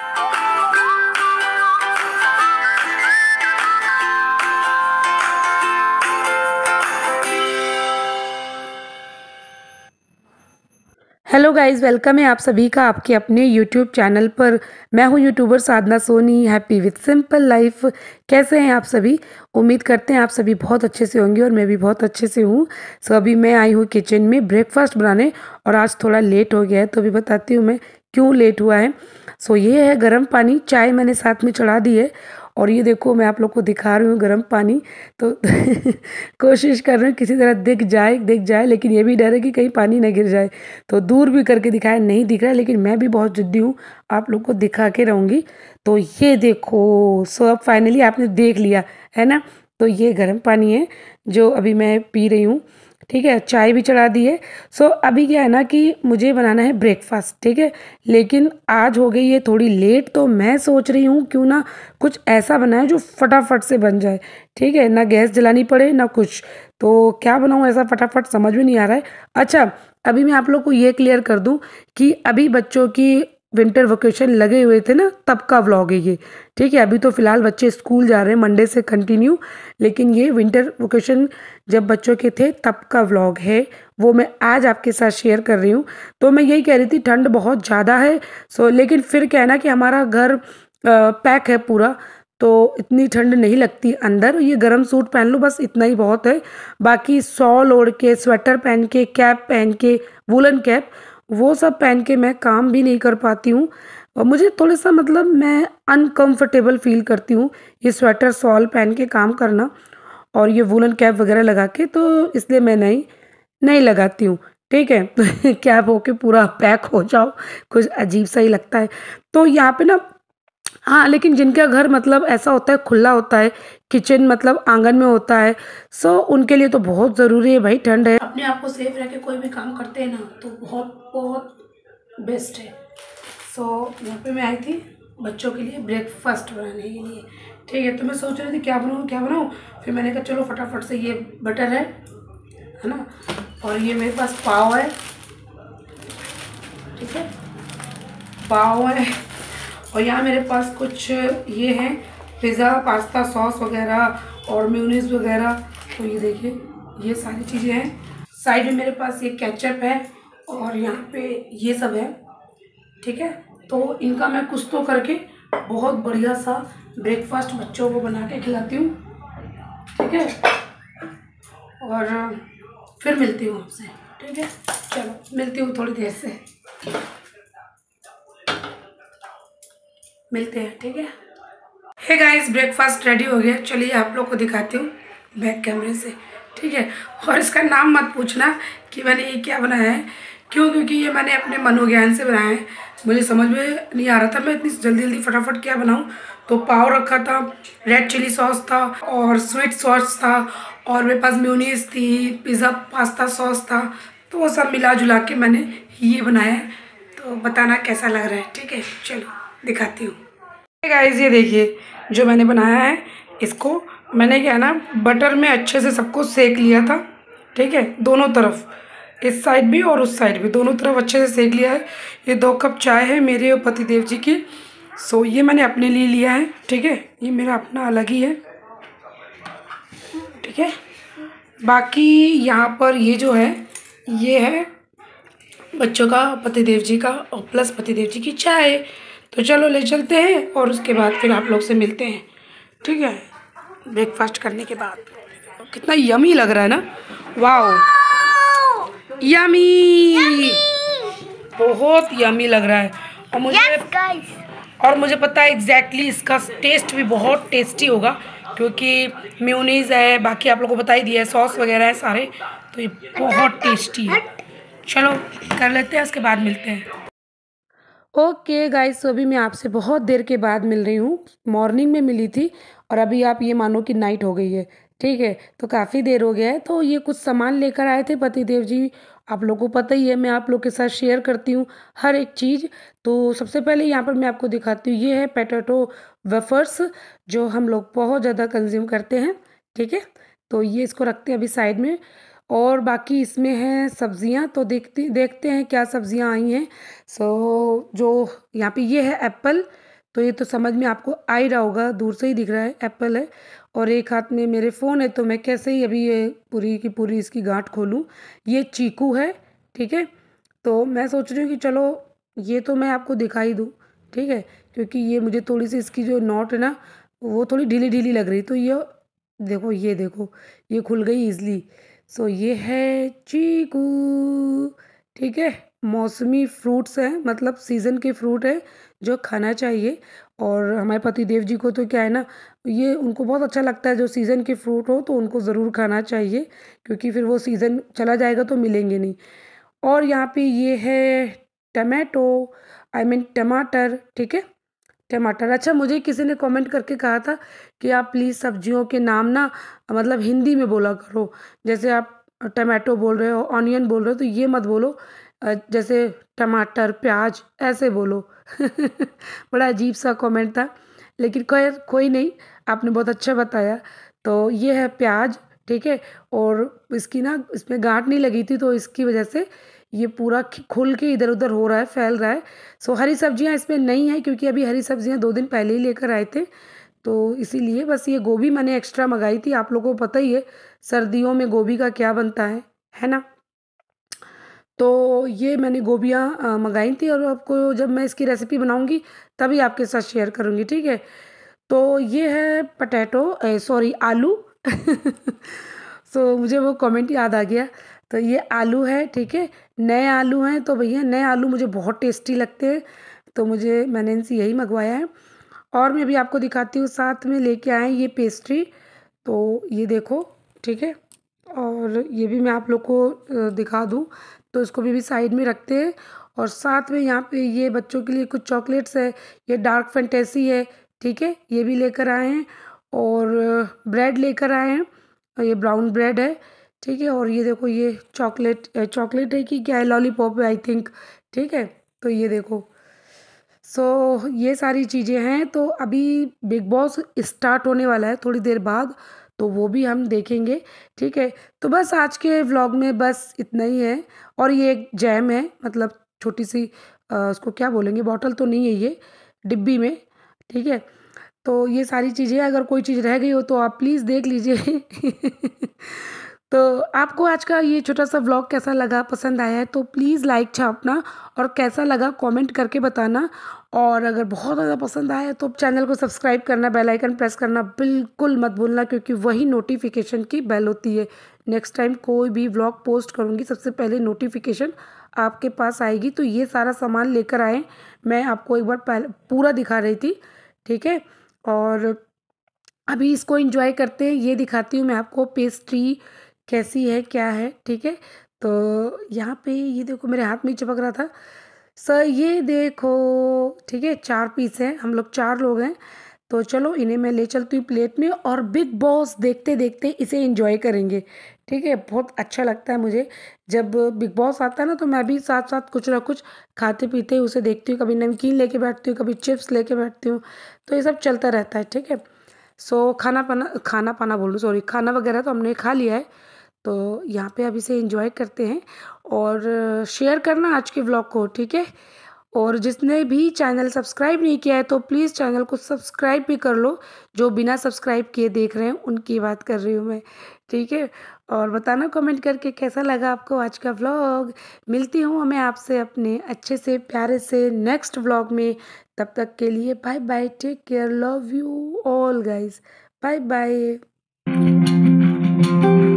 hello guys welcome है आप सभी का आपके अपने यूट्यूब चैनल पर मैं हूं YouTuber Sadhana Soni happy with simple life कैसे हैं आप सभी उम्मीद करते हैं आप सभी बहुत अच्छे से होंगे और मैं भी बहुत अच्छे से हूं सो so, अभी मैं आई हूं किचन में ब्रेकफास्ट बनाने और आज थोड़ा लेट हो गया है तो अभी बताती हूँ मैं क्यों लेट हुआ है सो ये है गर्म पानी चाय मैंने साथ में चढ़ा दी है और ये देखो मैं आप लोग को दिखा रही हूँ गर्म पानी तो कोशिश कर रही हूँ किसी तरह दिख जाए दिख जाए लेकिन ये भी डर है कि कहीं पानी ना गिर जाए तो दूर भी करके दिखाया नहीं दिख रहा है लेकिन मैं भी बहुत जिद्दी हूँ आप लोग को दिखा के रहूँगी तो ये देखो सो अब फाइनली आपने देख लिया है ना तो ये गर्म पानी है जो अभी मैं पी रही हूँ ठीक है चाय भी चढ़ा दी है सो अभी क्या है ना कि मुझे बनाना है ब्रेकफास्ट ठीक है लेकिन आज हो गई है थोड़ी लेट तो मैं सोच रही हूँ क्यों ना कुछ ऐसा बनाए जो फटाफट से बन जाए ठीक है ना गैस जलानी पड़े ना कुछ तो क्या बनाऊँ ऐसा फटाफट समझ में नहीं आ रहा है अच्छा अभी मैं आप लोग को ये क्लियर कर दूँ कि अभी बच्चों की विंटर वोकेशन लगे हुए थे ना तब का व्लॉग है ये ठीक है अभी तो फ़िलहाल बच्चे स्कूल जा रहे हैं मंडे से कंटिन्यू लेकिन ये विंटर वोकेशन जब बच्चों के थे तब का व्लॉग है वो मैं आज आपके साथ शेयर कर रही हूँ तो मैं यही कह रही थी ठंड बहुत ज़्यादा है सो लेकिन फिर कहना कि हमारा घर पैक है पूरा तो इतनी ठंड नहीं लगती अंदर ये गर्म सूट पहन लो बस इतना ही बहुत है बाकी सॉल ओढ़ के स्वेटर पहन के कैप पहन के वूलन कैप वो सब पहन के मैं काम भी नहीं कर पाती हूँ और मुझे थोड़ा सा मतलब मैं अनकम्फर्टेबल फील करती हूँ ये स्वेटर सॉल पहन के काम करना और ये वूलन कैप वगैरह लगा के तो इसलिए मैं नहीं नहीं लगाती हूँ ठीक है तो हो होके पूरा पैक हो जाओ कुछ अजीब सा ही लगता है तो यहाँ पे ना हाँ लेकिन जिनका घर मतलब ऐसा होता है खुला होता है किचन मतलब आंगन में होता है सो उनके लिए तो बहुत ज़रूरी है भाई ठंड है अपने आप को सेफ रह के कोई भी काम करते हैं ना तो बहुत बहुत बेस्ट है सो यहाँ पे मैं आई थी बच्चों के लिए ब्रेकफास्ट बनाने के लिए ठीक है तो मैं सोच रही थी क्या बनाऊँ क्या बनाऊँ फिर मैंने कहा चलो फटाफट से ये बटर है है ना और ये मेरे पास पाव है ठीक है पाव है और यहाँ मेरे पास कुछ ये हैं पिज़्ज़ा पास्ता सॉस वगैरह और म्यूनिस वगैरह तो ये देखिए ये सारी चीज़ें हैं साइड में मेरे पास ये कैचअप है और यहाँ पे ये सब है ठीक है तो इनका मैं कुछ तो करके बहुत बढ़िया सा ब्रेकफास्ट बच्चों को बना के खिलाती हूँ ठीक है और फिर मिलती हूँ आपसे ठीक है चलो मिलती हूँ थोड़ी देर से मिलते हैं ठीक है हे गाइस ब्रेकफास्ट रेडी हो गया चलिए आप लोग को दिखाती हूँ बैक कैमरे से ठीक है और इसका नाम मत पूछना कि मैंने ये क्या बनाया है क्यों क्योंकि ये मैंने अपने मनोज्ञान से बनाया है मुझे समझ में नहीं आ रहा था मैं इतनी जल्दी जल्दी फटाफट क्या बनाऊँ तो पाव रखा था रेड चिली सॉस था और स्वीट सॉस था और मेरे पास म्यूनीस थी पिज़्ज़ा पास्ता सॉस था तो वो सब मिला जुला के मैंने ये बनाया है तो बताना कैसा लग रहा है ठीक है चलो दिखाती हूँ गाइज ये देखिए जो मैंने बनाया है इसको मैंने क्या ना बटर में अच्छे से सबको सेक लिया था ठीक है दोनों तरफ इस साइड भी और उस साइड भी दोनों तरफ अच्छे से सेक लिया है ये दो कप चाय है मेरे और पतिदेव जी की सो ये मैंने अपने लिए लिया है ठीक है ये मेरा अपना अलग ही है ठीक है बाकी यहाँ पर ये जो है ये है बच्चों का पतिदेव जी का और प्लस पतिदेव जी की चाय तो चलो ले चलते हैं और उसके बाद फिर आप लोग से मिलते हैं ठीक है ब्रेकफास्ट करने के बाद कितना यमी लग रहा है ना वाह यमी बहुत यमी लग रहा है और मुझे yes, और मुझे पता है एग्जैक्टली इसका टेस्ट भी बहुत टेस्टी होगा क्योंकि म्यूनीज है बाकी आप लोगों को बता ही दिया है सॉस वगैरह है सारे तो ये बहुत टेस्टी है चलो कर लेते हैं उसके बाद मिलते हैं ओके गाइस तो अभी मैं आपसे बहुत देर के बाद मिल रही हूँ मॉर्निंग में मिली थी और अभी आप ये मानो कि नाइट हो गई है ठीक है तो काफ़ी देर हो गया है तो ये कुछ सामान लेकर आए थे पतिदेव जी आप लोगों को पता ही है मैं आप लोग के साथ शेयर करती हूँ हर एक चीज़ तो सबसे पहले यहाँ पर मैं आपको दिखाती हूँ ये है पेटोटो वेफर्स जो हम लोग बहुत ज़्यादा कंज्यूम करते हैं ठीक है तो ये इसको रखते हैं अभी साइड में और बाकी इसमें है सब्ज़ियाँ तो देखते देखते हैं क्या सब्ज़ियाँ आई हैं सो जो यहाँ पे ये है एप्पल तो ये तो समझ में आपको आ ही रहा होगा दूर से ही दिख रहा है एप्पल है और एक हाथ में मेरे फ़ोन है तो मैं कैसे ही अभी ये पूरी की पूरी इसकी गांठ खोलूँ ये चीकू है ठीक है तो मैं सोच रही हूँ कि चलो ये तो मैं आपको दिखाई दूँ ठीक है क्योंकि ये मुझे थोड़ी सी इसकी जो नॉट है ना वो थोड़ी ढीली ढीली लग रही तो ये देखो ये देखो ये खुल गई इजली सो ये है चीकू ठीक है मौसमी फ्रूट्स हैं मतलब सीज़न के फ्रूट हैं जो खाना चाहिए और हमारे पति देव जी को तो क्या है ना ये उनको बहुत अच्छा लगता है जो सीज़न के फ्रूट हो तो उनको ज़रूर खाना चाहिए क्योंकि फिर वो सीज़न चला जाएगा तो मिलेंगे नहीं और यहाँ पे ये है टमाटो आई मीन टमाटर ठीक है टमाटर अच्छा मुझे किसी ने कमेंट करके कहा था कि आप प्लीज़ सब्जियों के नाम ना मतलब हिंदी में बोला करो जैसे आप टमाटो बोल रहे हो ऑनियन बोल रहे हो तो ये मत बोलो जैसे टमाटर प्याज ऐसे बोलो बड़ा अजीब सा कमेंट था लेकिन कोई कोई नहीं आपने बहुत अच्छा बताया तो ये है प्याज ठीक है और इसकी ना इसमें गांठ नहीं लगी थी तो इसकी वजह से ये पूरा खुल के इधर उधर हो रहा है फैल रहा है सो हरी सब्जियां इसमें नहीं है क्योंकि अभी हरी सब्जियां दो दिन पहले ही लेकर आए थे तो इसीलिए बस ये गोभी मैंने एक्स्ट्रा मंगाई थी आप लोगों को पता ही है सर्दियों में गोभी का क्या बनता है है ना तो ये मैंने गोभियाँ मंगाई थी और आपको जब मैं इसकी रेसिपी बनाऊँगी तभी आपके साथ शेयर करूँगी ठीक है तो ये है पटैटो सॉरी आलू सो so, मुझे वो कमेंट याद आ गया तो ये आलू है ठीक है नए आलू हैं तो भैया नए आलू मुझे बहुत टेस्टी लगते हैं तो मुझे मैंने इनसे यही मंगवाया है और मैं भी आपको दिखाती हूँ साथ में लेके आए ये पेस्ट्री तो ये देखो ठीक है और ये भी मैं आप लोग को दिखा दूँ तो इसको भी भी साइड में रखते हैं और साथ में यहाँ पे ये बच्चों के लिए कुछ चॉकलेट्स है ये डार्क फैंटेसी है ठीक है ये भी लेकर आए हैं और ब्रेड लेकर आए हैं ये ब्राउन ब्रेड है ठीक है और ये देखो ये चॉकलेट चॉकलेट है कि क्या है लॉलीपॉप आई थिंक ठीक है तो ये देखो सो so, ये सारी चीज़ें हैं तो अभी बिग बॉस स्टार्ट होने वाला है थोड़ी देर बाद तो वो भी हम देखेंगे ठीक है तो बस आज के व्लॉग में बस इतना ही है और ये एक जैम है मतलब छोटी सी आ, उसको क्या बोलेंगे बॉटल तो नहीं है ये डिब्बी में ठीक है तो ये सारी चीज़ें अगर कोई चीज़ रह गई हो तो आप प्लीज़ देख लीजिए तो आपको आज का ये छोटा सा व्लॉग कैसा लगा पसंद आया है तो प्लीज़ लाइक छापना और कैसा लगा कमेंट करके बताना और अगर बहुत ज़्यादा पसंद आया है तो चैनल को सब्सक्राइब करना बेल आइकन प्रेस करना बिल्कुल मत भूलना क्योंकि वही नोटिफिकेशन की बेल होती है नेक्स्ट टाइम कोई भी व्लॉग पोस्ट करूँगी सबसे पहले नोटिफिकेशन आपके पास आएगी तो ये सारा सामान लेकर आए मैं आपको एक बार पूरा दिखा रही थी ठीक है और अभी इसको इन्जॉय करते हैं ये दिखाती हूँ मैं आपको पेस्ट्री कैसी है क्या है ठीक है तो यहाँ पे ये देखो मेरे हाथ में चिपक रहा था सर ये देखो ठीक है चार पीस हैं हम लोग चार लोग हैं तो चलो इन्हें मैं ले चलती हूँ प्लेट में और बिग बॉस देखते देखते इसे इन्जॉय करेंगे ठीक है बहुत अच्छा लगता है मुझे जब बिग बॉस आता है ना तो मैं भी साथ साथ कुछ ना कुछ खाते पीते उसे देखती हूँ कभी नमकीन लेके बैठती हूँ कभी चिप्स लेके बैठती हूँ तो ये सब चलता रहता है ठीक है सो खाना पाना खाना पाना बोलूँ सॉरी खाना वगैरह तो हमने खा लिया है तो यहाँ पे अभी इसे इन्जॉय करते हैं और शेयर करना आज के ब्लॉग को ठीक है और जिसने भी चैनल सब्सक्राइब नहीं किया है तो प्लीज़ चैनल को सब्सक्राइब भी कर लो जो बिना सब्सक्राइब किए देख रहे हैं उनकी बात कर रही हूँ मैं ठीक है और बताना कमेंट करके कैसा लगा आपको आज का व्लॉग मिलती हूँ मैं आपसे अपने अच्छे से प्यारे से नेक्स्ट व्लॉग में तब तक के लिए bye bye take care love you all guys bye bye